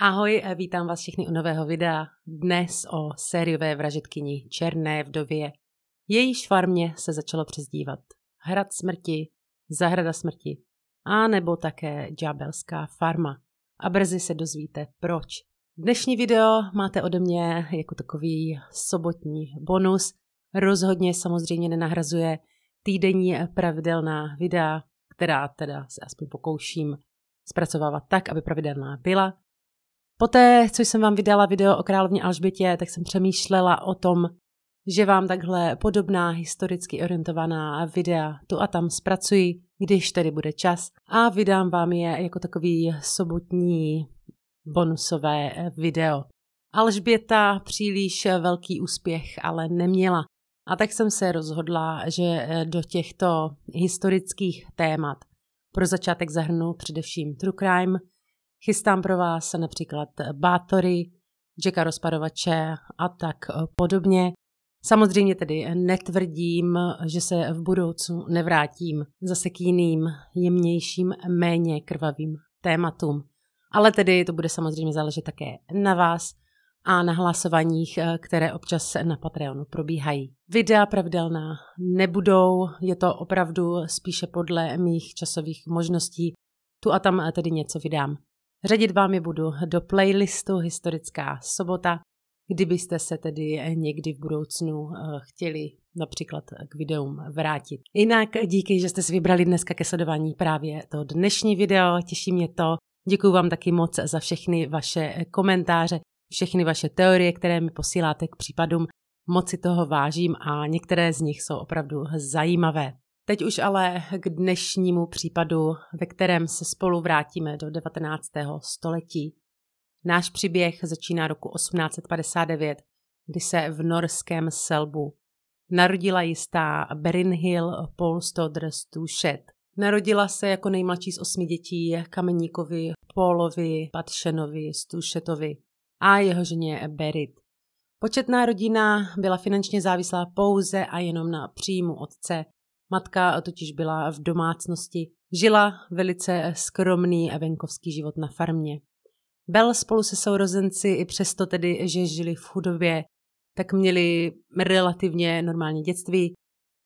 Ahoj, eh, vítám vás všechny u nového videa. Dnes o sériové vražetkyni Černé vdově. Jejíž farmě se začalo přezdívat Hrad smrti, Zahrada smrti a nebo také Džabelská farma. A brzy se dozvíte proč. Dnešní video máte ode mě jako takový sobotní bonus. Rozhodně samozřejmě nenahrazuje týdenní pravidelná videa, která teda se aspoň pokouším zpracovávat tak, aby pravidelná byla. Poté, co jsem vám vydala video o královně Alžbětě, tak jsem přemýšlela o tom, že vám takhle podobná historicky orientovaná videa tu a tam zpracuji, když tedy bude čas a vydám vám je jako takový sobotní bonusové video. Alžběta příliš velký úspěch ale neměla. A tak jsem se rozhodla, že eh, do těchto historických témat pro začátek zahrnu především true crime, Chystám pro vás například Bátory, Jacka Rozparovače a tak podobně. Samozřejmě tedy netvrdím, že se v budoucnu nevrátím zase k jiným, jemnějším, méně krvavým tématům. Ale tedy to bude samozřejmě záležet také na vás a na hlasováních, které občas na Patreonu probíhají. Videa pravidelná nebudou, je to opravdu spíše podle mých časových možností. Tu a tam tedy něco vydám. Ředit vám je budu do playlistu Historická sobota, kdybyste se tedy někdy v budoucnu eh, chtěli například k videům vrátit. Jinak díky, že jste si vybrali dneska ke sledování právě to dnešní video, těší mě to. Děkuji vám taky moc za všechny vaše komentáře, všechny vaše teorie, které mi posíláte k případům. Moc si toho vážím a některé z nich jsou opravdu zajímavé. Teď už ale k dnešnímu případu, ve kterém se spolu vrátíme do 19. století. Náš příběh začíná roku 1859, kdy se v norském Selbu narodila jistá Berinhill Polstodr Stušet. Narodila se jako nejmladší z osmi dětí Kameníkovi, Pólovi, Patšenovi, Stušetovi a jeho ženě Berit. Početná rodina byla finančně závislá pouze a jenom na příjmu otce Matka totiž byla v domácnosti, žila velice skromný venkovský život na farmě. Bel spolu se sourozenci i přesto tedy, že žili v chudobě, tak měli relativně normální dětství,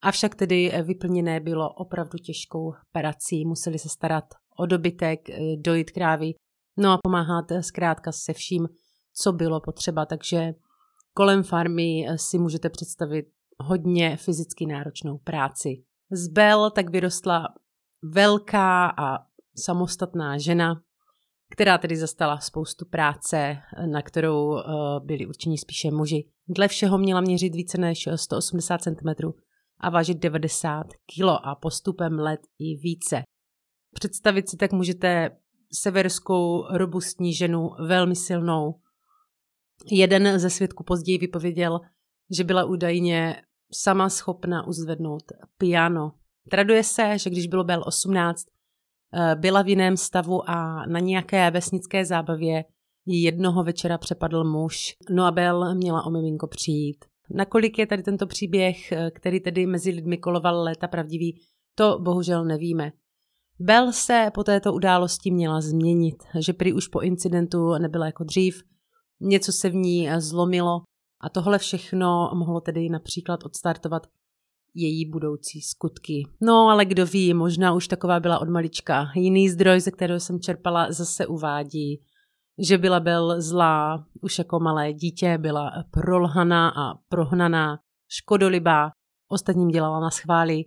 avšak tedy vyplněné bylo opravdu těžkou prací. Museli se starat o dobytek, eh, dojít krávy, no a pomáhat eh, zkrátka se vším, co bylo potřeba. Takže kolem farmy eh, si můžete představit hodně fyzicky náročnou práci. Z Bel tak vyrostla velká a samostatná žena, která tedy zastala spoustu práce, na kterou eh, byli určeni spíše muži. Dle všeho měla měřit více než 180 cm a vážit 90 kg a postupem let i více. Představit si tak můžete severskou robustní ženu, velmi silnou. Jeden ze svědků později vypověděl, že byla údajně sama schopna uzvednout piano. Traduje se, že když bylo Bel 18, eh, byla v jiném stavu a na nějaké vesnické zábavě ji jednoho večera přepadl muž. No a Bel měla o miminko přijít. Nakolik je tady tento příběh, eh, který tedy mezi lidmi koloval léta pravdivý, to bohužel nevíme. Bel se po této události měla změnit, že prý už po incidentu nebyla jako dřív, něco se v ní eh, zlomilo a tohle všechno mohlo tedy například odstartovat její budoucí skutky. No, ale kdo ví, možná už taková byla od malička. Jiný zdroj, ze kterého jsem čerpala, zase uvádí, že byla byl zlá, už jako malé dítě byla prolhaná a prohnaná, škodolibá, ostatním dělala na schvály.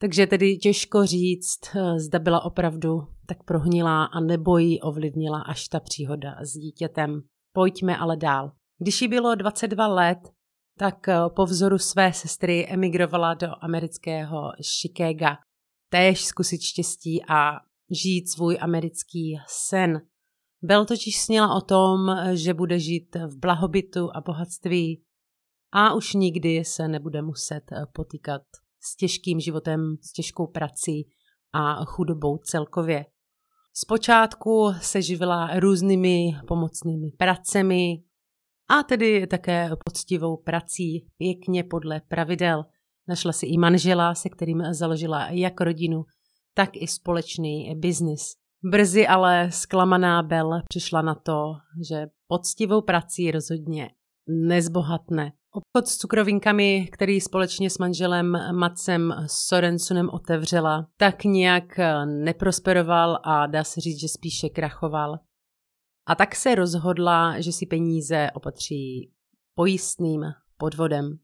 Takže tedy těžko říct, zda byla opravdu tak prohnilá a nebo ji ovlivnila až ta příhoda s dítětem. Pojďme ale dál. Když jí bylo 22 let, tak eh, po vzoru své sestry emigrovala do amerického Chicaga. Též zkusit štěstí a žít svůj americký sen. Bel totiž sněla o tom, že bude žít v blahobytu a bohatství a už nikdy se nebude muset eh, potýkat s těžkým životem, s těžkou prací a chudobou celkově. Zpočátku se živila různými pomocnými pracemi, a tedy také poctivou prací pěkně podle pravidel. Našla si i manžela, se kterým založila jak rodinu, tak i společný biznis. Brzy ale zklamaná Bel přišla na to, že poctivou prací rozhodně nezbohatne. Obchod s cukrovinkami, který společně s manželem Macem Sorensunem otevřela, tak nějak neprosperoval a dá se říct, že spíše krachoval. A tak se rozhodla, že si peníze opatří pojistným podvodem.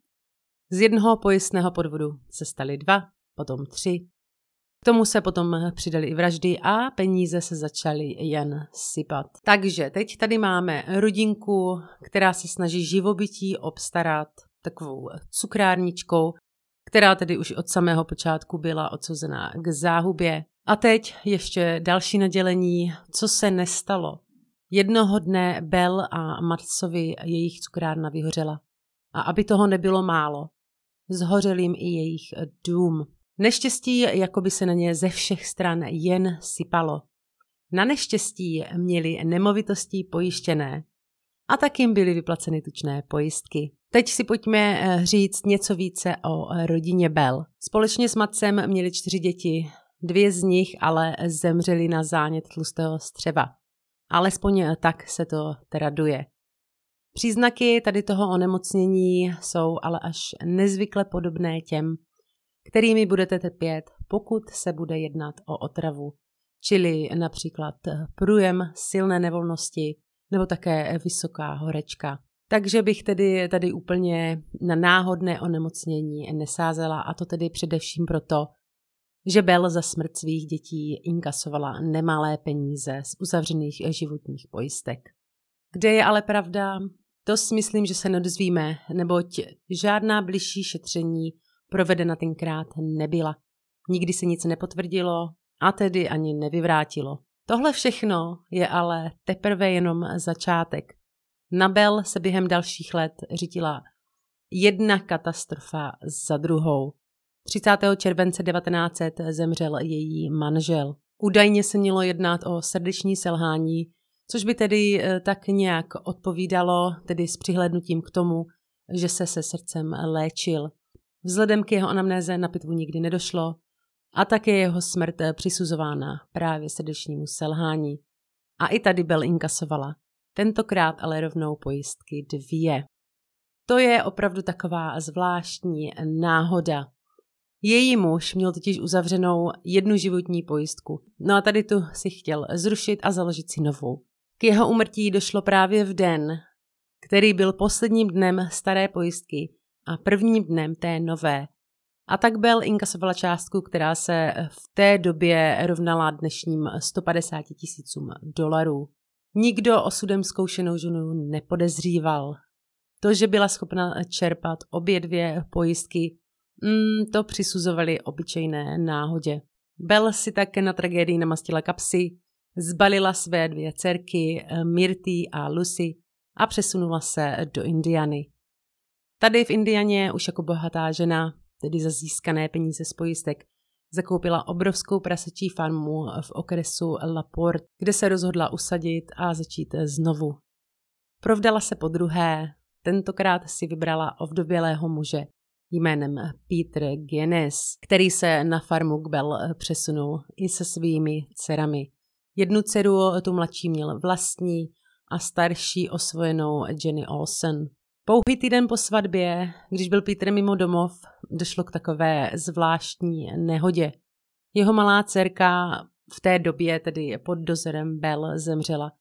Z jednoho pojistného podvodu se staly dva, potom tři. K tomu se potom přidaly i vraždy a peníze se začaly jen sypat. Takže teď tady máme rodinku, která se snaží živobytí obstarat takovou cukrárničkou, která tedy už od samého počátku byla odsouzená k záhubě. A teď ještě další nadělení, co se nestalo. Jednoho dne Bel a Marsovi jejich cukrárna vyhořela. A aby toho nebylo málo, zhořel jim i jejich dům. Neštěstí jako by se na ně ze všech stran jen sypalo. Na neštěstí měli nemovitosti pojištěné a tak jim byly vyplaceny tučné pojistky. Teď si pojďme eh, říct něco více o rodině Bell. Společně s matcem měli čtyři děti. Dvě z nich ale zemřely na zánět tlustého střeva. Alespoň eh, tak se to traduje. Příznaky tady toho onemocnění jsou ale až nezvykle podobné těm, kterými budete trpět, pokud se bude jednat o otravu, čili například eh, průjem, silné nevolnosti nebo také eh, vysoká horečka. Takže bych tedy tady úplně na náhodné onemocnění nesázela a to tedy především proto, že Bell za smrt svých dětí inkasovala nemalé peníze z uzavřených životních pojistek. Kde je ale pravda? To si myslím, že se nedozvíme, neboť žádná bližší šetření provedena tenkrát nebyla. Nikdy se nic nepotvrdilo a tedy ani nevyvrátilo. Tohle všechno je ale teprve jenom začátek. Na Bell se během dalších let řítila jedna katastrofa za druhou. 30. července 1900 zemřel její manžel. Údajně se mělo jednat o srdeční selhání, což by tedy eh, tak nějak odpovídalo, tedy s přihlednutím k tomu, že se se srdcem léčil. Vzhledem k jeho anamnéze na pitvu nikdy nedošlo a také jeho smrt eh, přisuzována právě srdečnímu selhání. A i tady byl inkasovala. Tentokrát ale rovnou pojistky dvě. To je opravdu taková zvláštní náhoda. Její muž měl totiž uzavřenou jednu životní pojistku, no a tady tu si chtěl zrušit a založit si novou. K jeho umrtí došlo právě v den, který byl posledním dnem staré pojistky a prvním dnem té nové. A tak Bell inkasovala částku, která se v té době rovnala dnešním 150 tisícům dolarů. Nikdo osudem zkoušenou ženu nepodezříval. To, že byla schopna čerpat obě dvě pojistky, mm, to přisuzovali obyčejné náhodě. Bel si také na tragédii namastila kapsy, zbalila své dvě dcerky, eh, Mirty a Lucy, a přesunula se do Indiany. Tady v Indianě už jako bohatá žena, tedy za získané peníze z pojistek, zakoupila obrovskou prasečí farmu v okresu Porte, kde se rozhodla usadit a začít znovu. Provdala se po druhé, tentokrát si vybrala ovdovělého muže, jménem Peter Genes, který se na farmu Gbel přesunul i se svými dcerami. Jednu dceru, tu mladší měl vlastní a starší osvojenou Jenny Olsen. Pouhý týden po svatbě, když byl Peter mimo domov, došlo k takové zvláštní nehodě. Jeho malá dcerka v té době tedy pod dozorem Bell zemřela.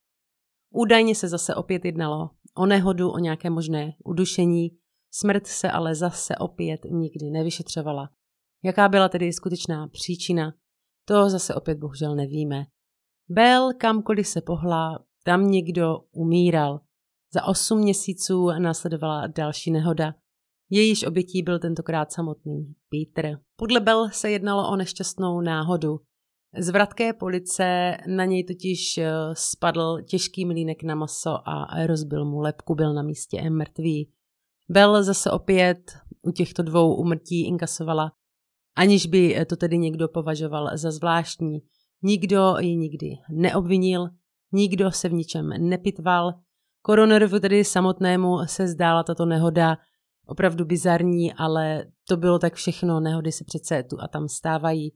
Údajně se zase opět jednalo o nehodu, o nějaké možné udušení, Smrt se ale zase opět nikdy nevyšetřovala. Jaká byla tedy skutečná příčina, to zase opět bohužel nevíme. Bell kamkoliv se pohla, tam někdo umíral. Za osm měsíců následovala další nehoda. Jejíž obětí byl tentokrát samotný Peter. Podle Bell se jednalo o nešťastnou náhodu. Z vratké police na něj totiž eh, spadl těžký mlínek na maso a rozbil mu lepku, byl na místě mrtvý. Bell zase opět u těchto dvou umrtí inkasovala, aniž by to tedy někdo považoval za zvláštní. Nikdo ji nikdy neobvinil, nikdo se v ničem nepitval. Koronerovu tedy samotnému se zdála tato nehoda opravdu bizarní, ale to bylo tak všechno, nehody se přece tu a tam stávají. a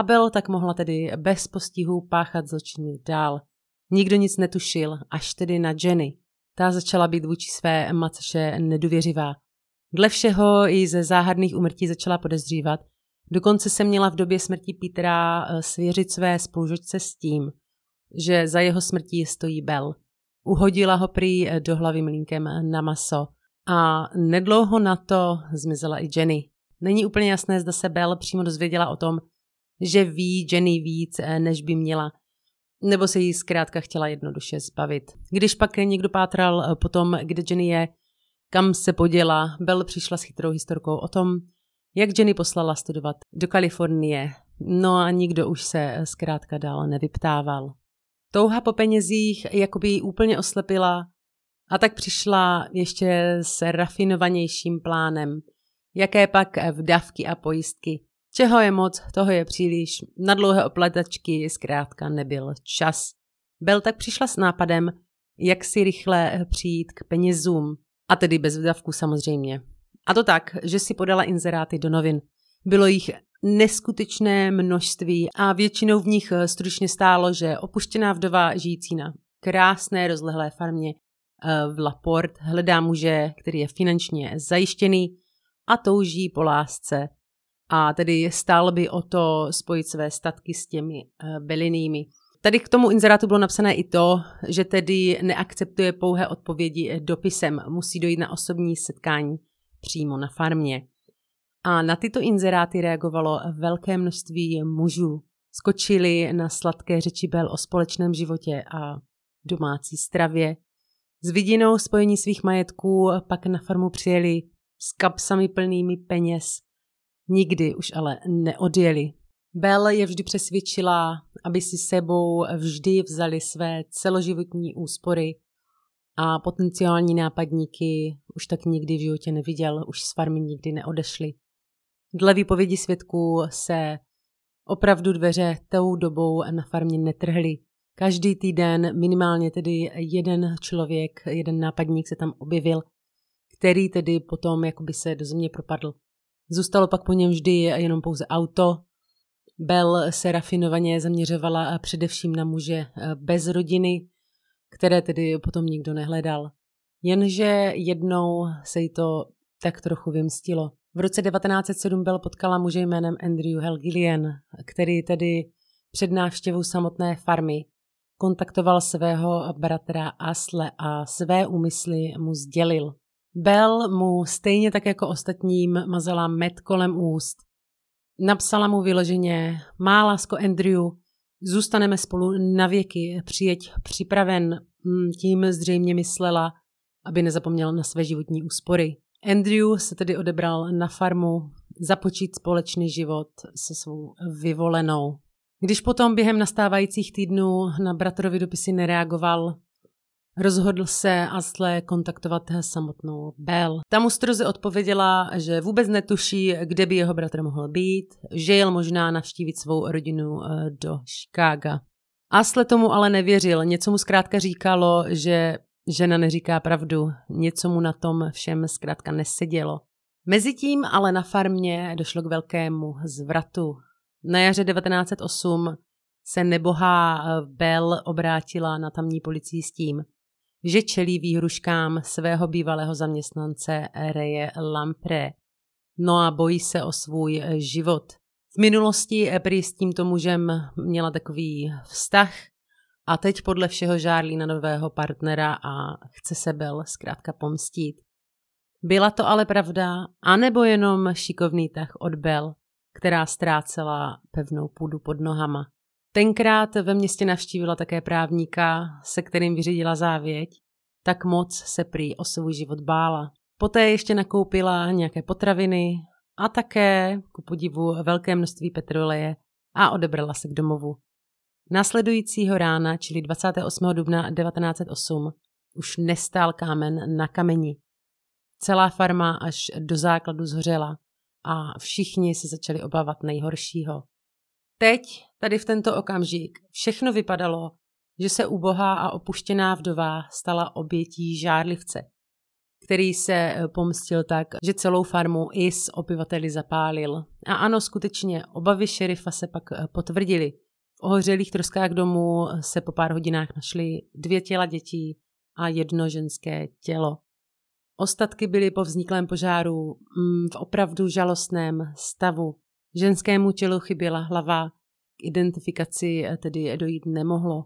Abel tak mohla tedy bez postihu páchat zločiny dál. Nikdo nic netušil, až tedy na Jenny. Ta začala být vůči své matce nedůvěřivá. Dle všeho i ze záhadných umrtí začala podezřívat. Dokonce se měla v době smrti Petra eh, svěřit své spolužočce s tím, že za jeho smrtí stojí Bell. Uhodila ho prý eh, do hlavy mlínkem na maso a nedlouho na to zmizela i Jenny. Není úplně jasné, zda se Bell přímo dozvěděla o tom, že ví Jenny víc, eh, než by měla nebo se jí zkrátka chtěla jednoduše zbavit. Když pak někdo pátral eh, po tom, kde Jenny je, kam se poděla, Bell přišla s chytrou historkou o tom, jak Jenny poslala studovat do Kalifornie. No a nikdo už se eh, zkrátka dál nevyptával. Touha po penězích jakoby ji úplně oslepila a tak přišla ještě s rafinovanějším plánem, jaké pak eh, v dávky a pojistky Čeho je moc, toho je příliš. Na dlouhé opletačky zkrátka nebyl čas. Bel tak přišla s nápadem, jak si rychle přijít k penězům, a tedy bez vdavku samozřejmě. A to tak, že si podala inzeráty do novin. Bylo jich neskutečné množství a většinou v nich stručně stálo, že opuštěná vdova žijící na krásné rozlehlé farmě eh, v Laport hledá muže, který je finančně zajištěný a touží po lásce a tedy stál by o to spojit své statky s těmi eh, belinými. Tady k tomu inzerátu bylo napsané i to, že tedy neakceptuje pouhé odpovědi eh, dopisem, musí dojít na osobní setkání přímo na farmě. A na tyto inzeráty reagovalo velké množství mužů. Skočili na sladké řeči Bel o společném životě a domácí stravě. S vidinou spojení svých majetků pak na farmu přijeli s kapsami plnými peněz Nikdy už ale neodjeli. Bell je vždy přesvědčila, aby si sebou vždy vzali své celoživotní úspory a potenciální nápadníky už tak nikdy v životě neviděl, už s farmy nikdy neodešli. Dle výpovědi svědků se opravdu dveře tou dobou na farmě netrhly. Každý týden minimálně tedy jeden člověk, jeden nápadník se tam objevil, který tedy potom jakoby se do země propadl. Zůstalo pak po něm vždy jenom pouze auto. Bell se rafinovaně zaměřovala eh, především na muže eh, bez rodiny, které tedy potom nikdo nehledal. Jenže jednou se jí to tak trochu vymstilo. V roce 1907 byl potkala muže jménem Andrew Helgillian, který tedy před návštěvou samotné farmy kontaktoval svého bratra Asle a své úmysly mu sdělil. Bell mu stejně tak jako ostatním mazala med kolem úst. Napsala mu vyloženě, má lásko Andrew, zůstaneme spolu navěky, přijeď připraven, hm, tím zřejmě myslela, aby nezapomněl na své životní úspory. Andrew se tedy odebral na farmu započít společný život se svou vyvolenou. Když potom během nastávajících týdnů na bratrovi dopisy nereagoval, Rozhodl se Asle kontaktovat samotnou Bell. Ta mu stroze odpověděla, že vůbec netuší, kde by jeho bratr mohl být, že jel možná navštívit svou rodinu eh, do Chicaga. Asle tomu ale nevěřil, něco mu zkrátka říkalo, že žena neříká pravdu, něco mu na tom všem zkrátka nesedělo. Mezitím ale na farmě došlo k velkému zvratu. Na jaře 1908 se nebohá eh, Bell obrátila na tamní policii s tím, že čelí výhruškám svého bývalého zaměstnance Reje Lampre. No a bojí se o svůj život. V minulosti prý s tímto mužem měla takový vztah a teď podle všeho žárlí na nového partnera a chce se Bel zkrátka pomstít. Byla to ale pravda, anebo jenom šikovný tah od Bel, která ztrácela pevnou půdu pod nohama. Tenkrát ve městě navštívila také právníka, se kterým vyřídila závěť, tak moc se prý o svůj život bála. Poté ještě nakoupila nějaké potraviny a také, ku podivu, velké množství petroleje a odebrala se k domovu. Následujícího rána, čili 28. dubna 1908, už nestál kámen na kameni. Celá farma až do základu zhořela a všichni se začali obávat nejhoršího. Teď, tady v tento okamžik, všechno vypadalo, že se ubohá a opuštěná vdova stala obětí žárlivce, který se eh, pomstil tak, že celou farmu i s obyvateli zapálil. A ano, skutečně, obavy šerifa se pak eh, potvrdily. V ohořelých troskách domů eh, se po pár hodinách našly dvě těla dětí a jedno ženské tělo. Ostatky byly po vzniklém požáru mm, v opravdu žalostném stavu. Ženskému tělu chyběla hlava, k identifikaci eh, tedy eh, dojít nemohlo.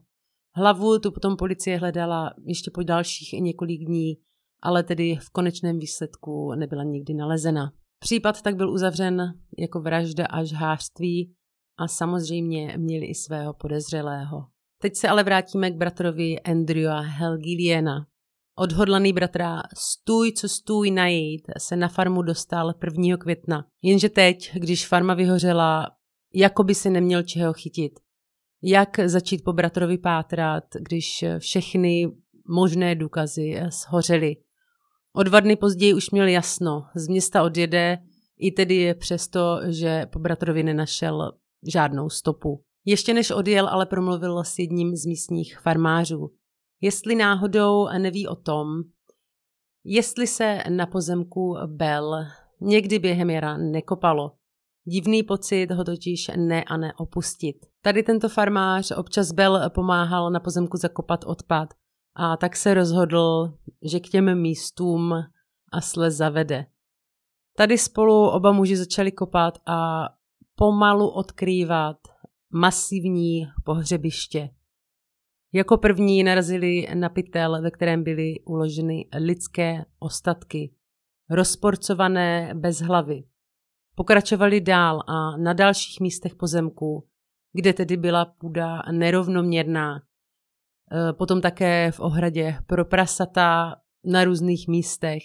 Hlavu tu potom policie hledala ještě po dalších několik dní, ale tedy v konečném výsledku nebyla nikdy nalezena. Případ tak byl uzavřen jako vražda a žhářství a samozřejmě měli i svého podezřelého. Teď se ale vrátíme k bratrovi Andrewa Helgiliena. Odhodlaný bratra Stůj, co stůj najít se na farmu dostal 1. května. Jenže teď, když farma vyhořela, jako by se neměl čeho chytit. Jak začít po bratrovi pátrat, když všechny možné důkazy shořely. O dva dny později už měl jasno, z města odjede, i tedy je přesto, že po bratrovi nenašel žádnou stopu. Ještě než odjel, ale promluvil s jedním z místních farmářů jestli náhodou neví o tom, jestli se na pozemku Bel někdy během jara nekopalo. Divný pocit ho totiž ne a neopustit. Tady tento farmář občas Bel pomáhal na pozemku zakopat odpad a tak se rozhodl, že k těm místům a sle zavede. Tady spolu oba muži začali kopat a pomalu odkrývat masivní pohřebiště. Jako první narazili na pytel, ve kterém byly uloženy lidské ostatky, rozporcované bez hlavy. Pokračovali dál a na dalších místech pozemku, kde tedy byla půda nerovnoměrná. E, potom také v ohradě pro prasata na různých místech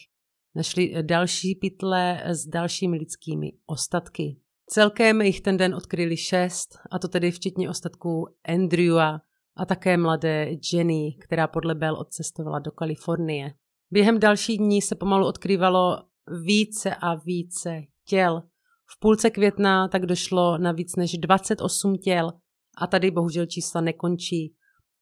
našli další pytle s dalšími lidskými ostatky. Celkem jich ten den odkryli šest, a to tedy včetně ostatků Andrewa, a také mladé Jenny, která podle Bell odcestovala do Kalifornie. Během dalších dní se pomalu odkrývalo více a více těl. V půlce května tak došlo na víc než 28 těl a tady bohužel čísla nekončí.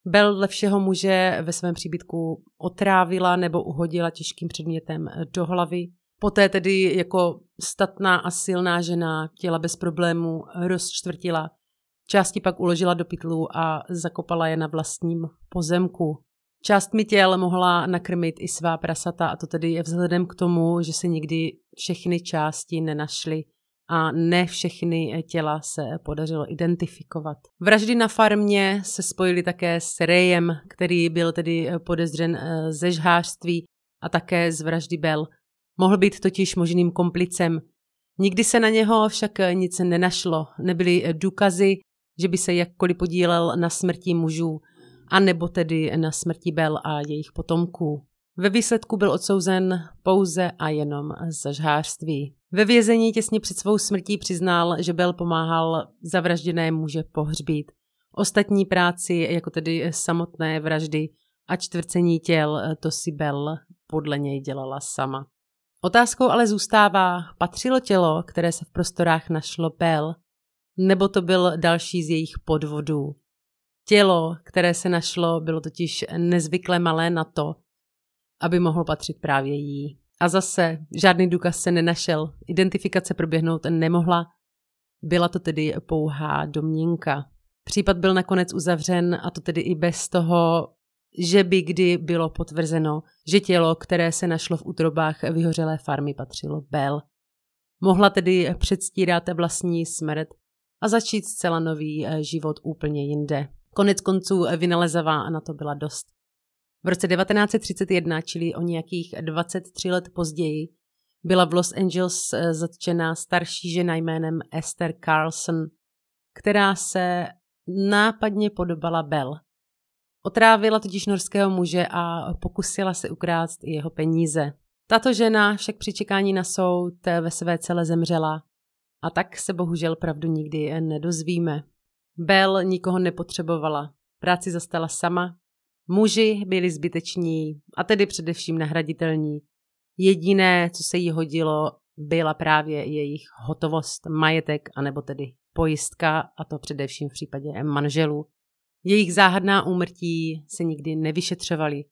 Bell dle všeho muže ve svém příbytku otrávila nebo uhodila těžkým předmětem do hlavy. Poté tedy jako statná a silná žena těla bez problémů rozčtvrtila Části pak uložila do pytlů a zakopala je na vlastním pozemku. Částmi těl mohla nakrmit i svá prasata a to tedy je vzhledem k tomu, že se nikdy všechny části nenašly a ne všechny těla se podařilo identifikovat. Vraždy na farmě se spojily také s Rejem, který byl tedy podezřen eh, ze žhářství a také z vraždy Bel. Mohl být totiž možným komplicem. Nikdy se na něho však nic nenašlo, nebyly důkazy že by se jakkoliv podílel na smrti mužů, anebo tedy na smrti Bel a jejich potomků. Ve výsledku byl odsouzen pouze a jenom za žhářství. Ve vězení těsně před svou smrtí přiznal, že Bel pomáhal zavražděné muže pohřbít. Ostatní práci, jako tedy samotné vraždy a čtvrcení těl, to si Bel podle něj dělala sama. Otázkou ale zůstává, patřilo tělo, které se v prostorách našlo Bel, nebo to byl další z jejich podvodů. Tělo, které se našlo, bylo totiž nezvykle malé na to, aby mohlo patřit právě jí. A zase žádný důkaz se nenašel, identifikace proběhnout nemohla, byla to tedy pouhá domněnka. Případ byl nakonec uzavřen a to tedy i bez toho, že by kdy bylo potvrzeno, že tělo, které se našlo v útrobách vyhořelé farmy, patřilo Bell. Mohla tedy předstírat vlastní smrt a začít zcela nový eh, život úplně jinde. Konec konců eh, vynalezavá na to byla dost. V roce 1931, čili o nějakých 23 let později, byla v Los Angeles eh, zatčena starší žena jménem Esther Carlson, která se nápadně podobala Bell. Otrávila totiž norského muže a pokusila se ukrást i jeho peníze. Tato žena však při čekání na soud ve své cele zemřela a tak se bohužel pravdu nikdy nedozvíme. Bell nikoho nepotřebovala. Práci zastala sama. Muži byli zbyteční a tedy především nahraditelní. Jediné, co se jí hodilo, byla právě jejich hotovost, majetek, anebo tedy pojistka, a to především v případě manželů. Jejich záhadná úmrtí se nikdy nevyšetřovaly.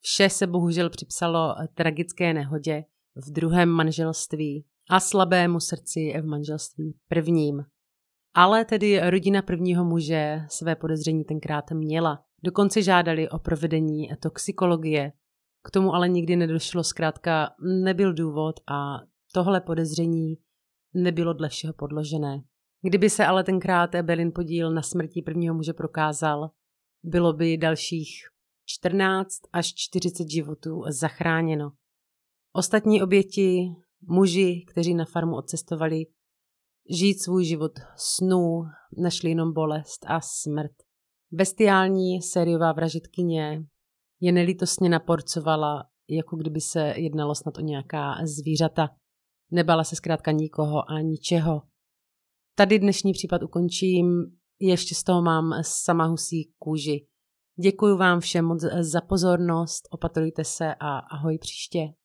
Vše se bohužel připsalo tragické nehodě v druhém manželství a slabému srdci v manželství prvním. Ale tedy rodina prvního muže své podezření tenkrát měla. Dokonce žádali o provedení toxikologie. K tomu ale nikdy nedošlo, zkrátka nebyl důvod a tohle podezření nebylo dle všeho podložené. Kdyby se ale tenkrát Belin podíl na smrti prvního muže prokázal, bylo by dalších 14 až 40 životů zachráněno. Ostatní oběti muži, kteří na farmu odcestovali, žít svůj život snů, našli jenom bolest a smrt. Bestiální sériová vražitkyně je nelítostně naporcovala, jako kdyby se jednalo snad o nějaká zvířata. Nebala se zkrátka nikoho a ničeho. Tady dnešní případ ukončím, ještě z toho mám sama husí kůži. Děkuji vám všem moc za pozornost, opatrujte se a ahoj příště.